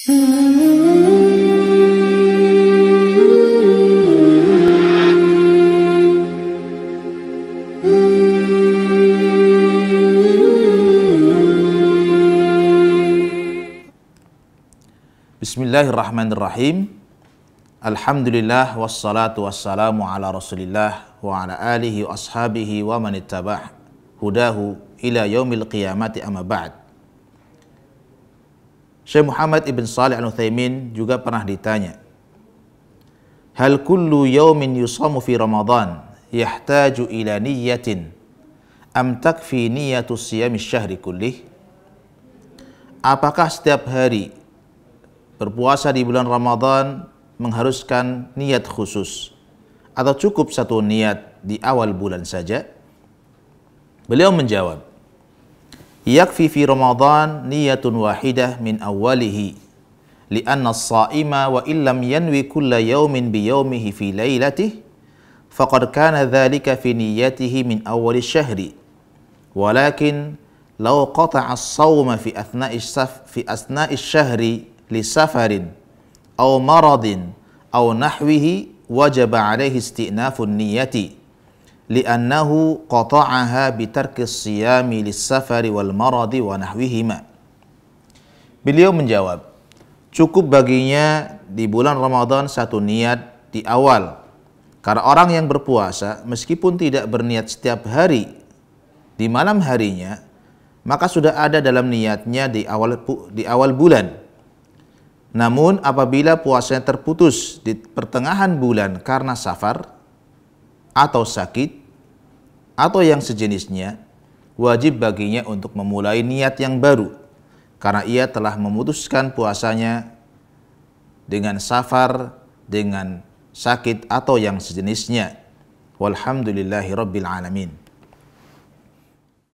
بسم الله الرحمن الرحيم الحمد لله والصلاة والسلام على رسول الله وعلى آله وأصحابه ومن اتبع هداه إلى يوم القيامة أما بعد Syekh Muhammad ibn Salih al Utsaimin juga pernah ditanya, "Hal kullu yaumin yusamu fi Ramadan yahtaju ila niyatin am takfi niyatu siyami syahri kullih?" Apakah setiap hari berpuasa di bulan Ramadan mengharuskan niat khusus atau cukup satu niat di awal bulan saja? Beliau menjawab, يكفي في رمضان نية واحدة من أوله لأن الصائم وإن لم ينوي كل يوم بيومه في ليلته فقد كان ذلك في نيته من أول الشهر ولكن لو قطع الصوم في أثناء السف في أثناء الشهر لسفر أو مرض أو نحوه وجب عليه استئناف النية li'annahu qata'aha bitarkis siyami lis wal maradi wa nahwihima. Beliau menjawab, cukup baginya di bulan Ramadan satu niat di awal. Karena orang yang berpuasa meskipun tidak berniat setiap hari di malam harinya, maka sudah ada dalam niatnya di awal di awal bulan. Namun apabila puasanya terputus di pertengahan bulan karena safar atau sakit atau yang sejenisnya, wajib baginya untuk memulai niat yang baru, karena ia telah memutuskan puasanya dengan safar, dengan sakit atau yang sejenisnya. Walhamdulillahi Rabbil Alamin.